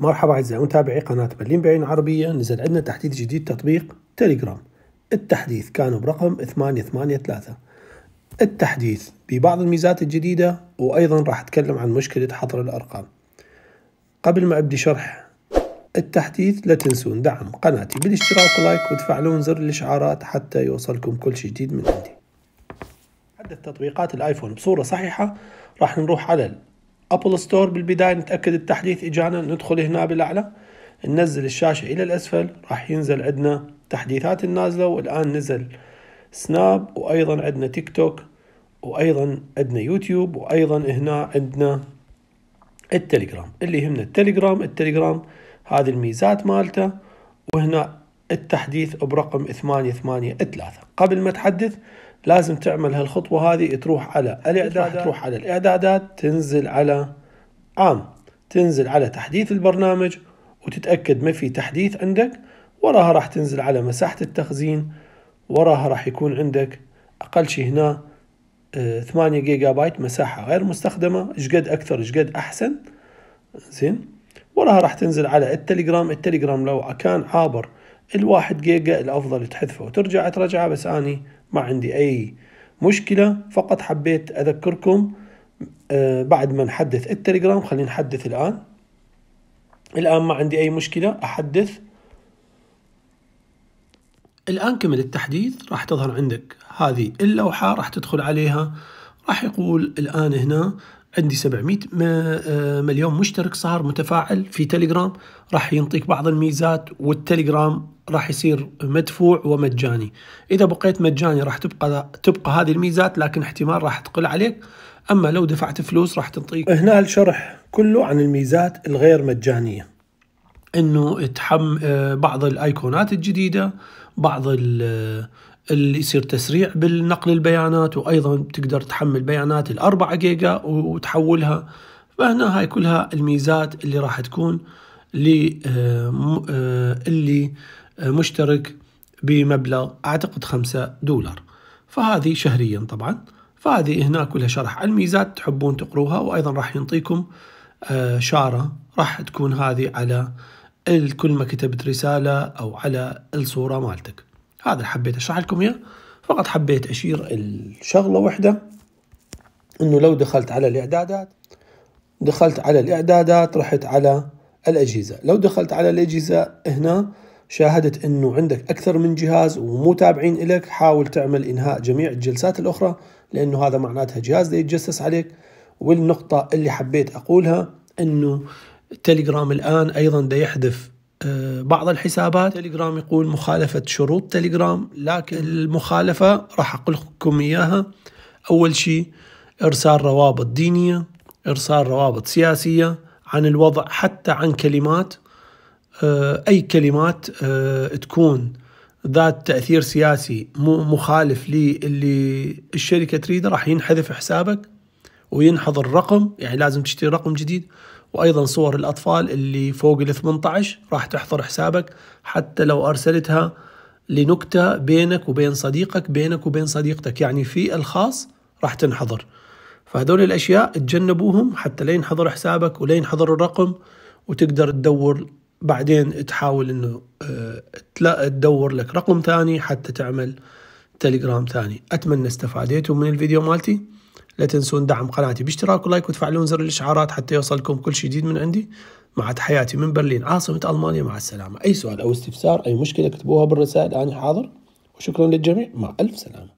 مرحبا أعزائي متابعي قناة برلين بعين عربية نزل عندنا تحديث جديد تطبيق تليجرام التحديث كان برقم 883 التحديث ببعض الميزات الجديدة وأيضا راح أتكلم عن مشكلة حظر الأرقام قبل ما أبدي شرح التحديث لا تنسون دعم قناتي بالاشتراك ولايك وتفعلون زر الإشعارات حتى يوصلكم كل شيء جديد من عندي حدث تطبيقات الآيفون بصورة صحيحة راح نروح على ابل ستور بالبدايه نتاكد التحديث اجانا ندخل هنا بالاعلى ننزل الشاشه الى الاسفل راح ينزل عندنا تحديثات النازله والان نزل سناب وايضا عندنا تيك توك وايضا عندنا يوتيوب وايضا هنا عندنا التليجرام اللي يهمنا التليجرام التليجرام هذه الميزات مالته وهنا التحديث برقم 883 قبل ما تحدث لازم تعمل هالخطوة هذه تروح على الإعدادات تروح على الإعدادات تنزل على عام تنزل على تحديث البرنامج وتتأكد ما في تحديث عندك وراها راح تنزل على مساحة التخزين وراها راح يكون عندك أقل شيء هنا 8 آه، جيجا بايت مساحة غير مستخدمة شقد أكثر شقد أحسن زين وراها راح تنزل على التليجرام التليجرام لو كان عابر الواحد جيجا الأفضل تحذفه وترجع ترجعه بس أني ما عندي أي مشكلة فقط حبيت أذكركم آه، بعد ما نحدث التليجرام خلينا نحدث الآن الآن ما عندي أي مشكلة أحدث الآن كمل التحديث راح تظهر عندك هذه اللوحة راح تدخل عليها راح يقول الآن هنا عندي 700 آه، مليون مشترك صار متفاعل في تليجرام راح ينطيك بعض الميزات والتليجرام راح يصير مدفوع ومجاني اذا بقيت مجاني راح تبقى تبقى هذه الميزات لكن احتمال راح تقل عليك اما لو دفعت فلوس راح تنطيك هنا الشرح كله عن الميزات الغير مجانيه انه تحم آه، بعض الايقونات الجديده بعض اللي يصير تسريع بالنقل البيانات وايضا تقدر تحمل بيانات الأربعة جيجا وتحولها فهنا هاي كلها الميزات اللي راح تكون لي آه، آه، اللي آه، مشترك بمبلغ اعتقد خمسة دولار فهذه شهريا طبعا فهذه هنا كلها شرح على الميزات تحبون تقروها وايضا راح ينطيكم شارة راح تكون هذه على كل ما كتبت رسالة او على الصورة مالتك هذا اللي حبيت اشرح لكم اياه فقط حبيت اشير الشغله وحده انه لو دخلت على الاعدادات دخلت على الاعدادات رحت على الاجهزه لو دخلت على الاجهزه هنا شاهدت انه عندك اكثر من جهاز ومو تابعين لك حاول تعمل انهاء جميع الجلسات الاخرى لانه هذا معناتها جهاز يتجسس عليك والنقطه اللي حبيت اقولها انه التليجرام الان ايضا ده يحذف آه، بعض الحسابات تليجرام يقول مخالفة شروط تليجرام لكن المخالفة راح أقول لكم إياها أول شيء إرسال روابط دينية إرسال روابط سياسية عن الوضع حتى عن كلمات آه، أي كلمات آه، تكون ذات تأثير سياسي مخالف للي الشركة تريده راح ينحذف حسابك وينحظر الرقم يعني لازم تشتري رقم جديد وايضا صور الاطفال اللي فوق ال 18 راح تحضر حسابك حتى لو ارسلتها لنكته بينك وبين صديقك بينك وبين صديقتك يعني في الخاص راح تنحضر فهذول الاشياء تجنبوهم حتى لين حضر حسابك ولين حضر الرقم وتقدر تدور بعدين تحاول انه آه، تدور لك رقم ثاني حتى تعمل تليجرام ثاني اتمنى استفاديتوا من الفيديو مالتي لا تنسون دعم قناتي باشتراك ولايك وتفعلون زر الاشعارات حتى يوصلكم كل شيء جديد من عندي مع حياتي من برلين عاصمة المانيا مع السلامة اي سؤال او استفسار اي مشكلة اكتبوها بالرسائل انا حاضر وشكرا للجميع مع الف سلامة